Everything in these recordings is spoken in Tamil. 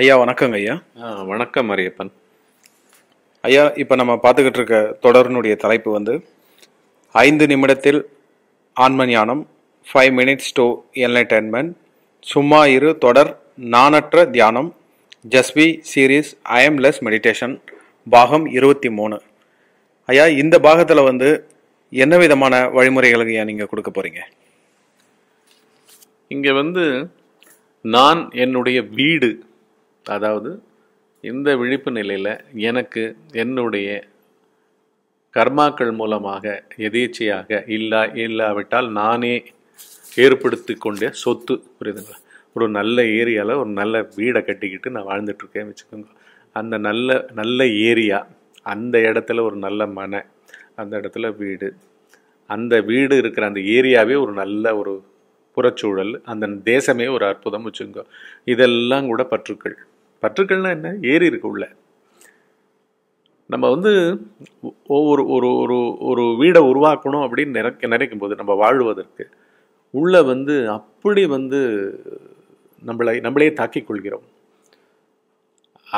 ஐயா வணக்கங்க ஐயா வணக்கம் மரியப்பன் ஐயா இப்போ நம்ம பார்த்துக்கிட்டு இருக்க தொடர்னுடைய தலைப்பு வந்து ஐந்து நிமிடத்தில் ஆன்ம ஞானம் ஃபைவ் மினிட்ஸ் டு என்லைடைன்மெண்ட் சும்மா இரு தொடர் நானற்ற தியானம் ஜஸ்வி சீரீஸ் ஐஎம்லெஸ் மெடிடேஷன் பாகம் இருபத்தி மூணு ஐயா இந்த பாகத்தில் வந்து என்ன விதமான வழிமுறைகளுக்கு ஐயா நீங்கள் கொடுக்க போகிறீங்க இங்கே வந்து நான் என்னுடைய வீடு அதாவது இந்த விழிப்பு நிலையில் எனக்கு என்னுடைய கர்மாக்கள் மூலமாக எதேச்சையாக இல்லா இல்லாவிட்டால் நானே ஏற்படுத்தி கொண்ட சொத்து புரியுதுங்களா ஒரு நல்ல ஏரியாவில் ஒரு நல்ல வீடை கட்டிக்கிட்டு நான் வாழ்ந்துட்டுருக்கேன் வச்சுக்கோங்க அந்த நல்ல நல்ல ஏரியா அந்த இடத்துல ஒரு நல்ல மனை அந்த இடத்துல வீடு அந்த வீடு இருக்கிற அந்த ஏரியாவே ஒரு நல்ல ஒரு புறச்சூழல் அந்த தேசமே ஒரு அற்புதம் வச்சுக்கோங்க இதெல்லாம் கூட பற்றுக்கள் பற்றுக்கள்னால் என்ன ஏறி இருக்கு உள்ள நம்ம வந்து ஒவ்வொரு ஒரு ஒரு ஒரு வீடை உருவாக்கணும் அப்படின்னு நினைக்க நினைக்கும் போது நம்ம வாழ்வதற்கு உள்ளே வந்து அப்படி வந்து நம்மளை நம்மளே தாக்கிக் கொள்கிறோம்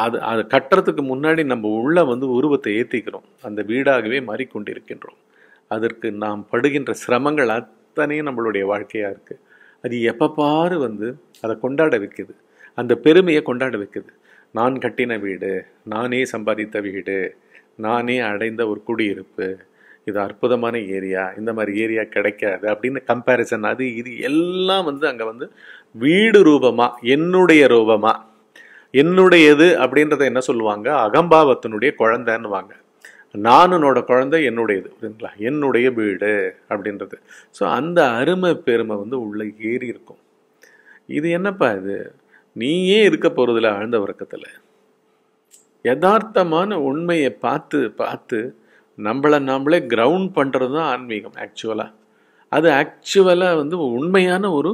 அது அது கட்டுறதுக்கு முன்னாடி நம்ம உள்ளே வந்து உருவத்தை ஏற்றிக்கிறோம் அந்த வீடாகவே மாறிக்கொண்டிருக்கின்றோம் அதற்கு நாம் படுகின்ற சிரமங்கள் அத்தனையும் நம்மளுடைய வாழ்க்கையாக இருக்குது அது எப்போ பாரு வந்து அதை கொண்டாட வைக்குது அந்த பெருமையை கொண்டாட வைக்குது நான் கட்டின வீடு நானே சம்பாதித்த வீடு நானே அடைந்த ஒரு குடியிருப்பு இது அற்புதமான ஏரியா இந்த மாதிரி ஏரியா கிடைக்காது அப்படின்னு கம்பேரிசன் அது இது எல்லாம் வந்து அங்கே வந்து வீடு ரூபமாக என்னுடைய ரூபமாக என்னுடையது அப்படின்றத என்ன சொல்லுவாங்க அகம்பாவத்தினுடைய குழந்தைன்னுவாங்க நானுனோட குழந்தை என்னுடையது புரியுதுங்களா என்னுடைய வீடு அப்படின்றது ஸோ அந்த அருமை பெருமை வந்து உள்ளே ஏறி இருக்கும் இது என்னப்பா இது நீயே இருக்க போகிறதில்ல ஆழ்ந்த உறக்கத்தில் யதார்த்தமான உண்மையை பார்த்து பார்த்து நம்மளை நாமளே கிரவுண்ட் பண்ணுறது தான் ஆன்மீகம் ஆக்சுவலாக அது ஆக்சுவலாக வந்து உண்மையான ஒரு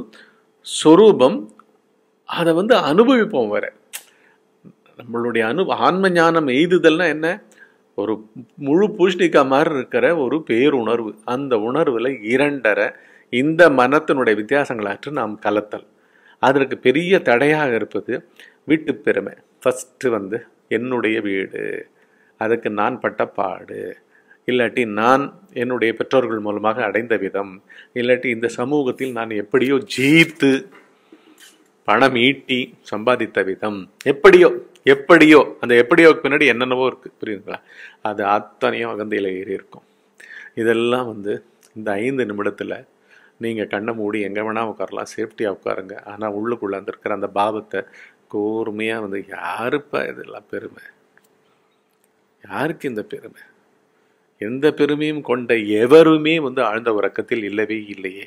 சொரூபம் அதை வந்து அனுபவிப்போம் வர நம்மளுடைய அனு ஆன்ம ஞானம் எய்துதல்னா என்ன ஒரு முழு பூஷ்டிக்கா மாதிரி இருக்கிற ஒரு பேருணர்வு அந்த உணர்வில் இரண்டரை இந்த மனத்தினுடைய வித்தியாசங்களாற்று நாம் கலத்தல் அதற்கு பெரிய தடையாக இருப்பது வீட்டு பெருமை ஃபஸ்ட்டு வந்து என்னுடைய வீடு அதுக்கு நான் பட்ட பாடு இல்லாட்டி நான் என்னுடைய பெற்றோர்கள் மூலமாக அடைந்த விதம் இல்லாட்டி இந்த சமூகத்தில் நான் எப்படியோ ஜீத்து பணம் ஈட்டி சம்பாதித்த விதம் எப்படியோ எப்படியோ அந்த எப்படியோக்கு பின்னாடி என்னென்னவோ இருக்குது புரியுதுங்களா அது அத்தனையும் அகந்தையில் ஏறி இருக்கும் இதெல்லாம் வந்து இந்த ஐந்து நிமிடத்தில் நீங்கள் கண்ணை மூடி எங்கே வேணால் உட்காரலாம் சேஃப்டியாக உட்காருங்க ஆனால் உள்ளுக்குள்ளே இருக்கிற அந்த பாவத்தை கூர்மையாக வந்து யாருப்பா இதெல்லாம் பெருமை யாருக்கு இந்த பெருமை எந்த பெருமையும் கொண்ட எவருமே வந்து ஆழ்ந்த உறக்கத்தில் இல்லவே இல்லையே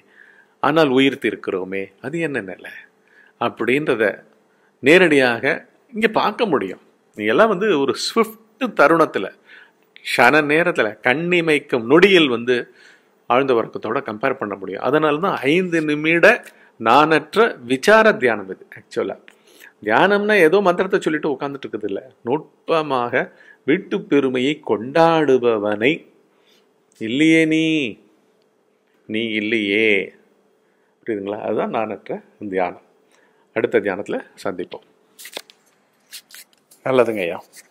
ஆனால் உயிர்த்து இருக்கிறோமே அது என்ன நிலை அப்படின்றத நேரடியாக இங்கே பார்க்க முடியும் எல்லாம் வந்து ஒரு ஸ்விஃப்ட் தருணத்தில் க்ஷண நேரத்தில் கண்ணிமைக்கும் நொடியில் வந்து ஆழ்ந்த உறக்கத்தோட கம்பேர் பண்ண முடியும் அதனால தான் ஐந்து நிமிட நானற்ற விசார தியானம் இது ஆக்சுவலாக தியானம்னா ஏதோ மந்திரத்தை சொல்லிட்டு உட்காந்துட்டு இருக்குது இல்லை நுட்பமாக வீட்டு பெருமையை கொண்டாடுபவனை இல்லையே நீ நீ இல்லையே புரியுதுங்களா அதுதான் நானற்ற தியானம் அடுத்த தியானத்தில் சந்திப்போம் நல்லதுங்க ஐயா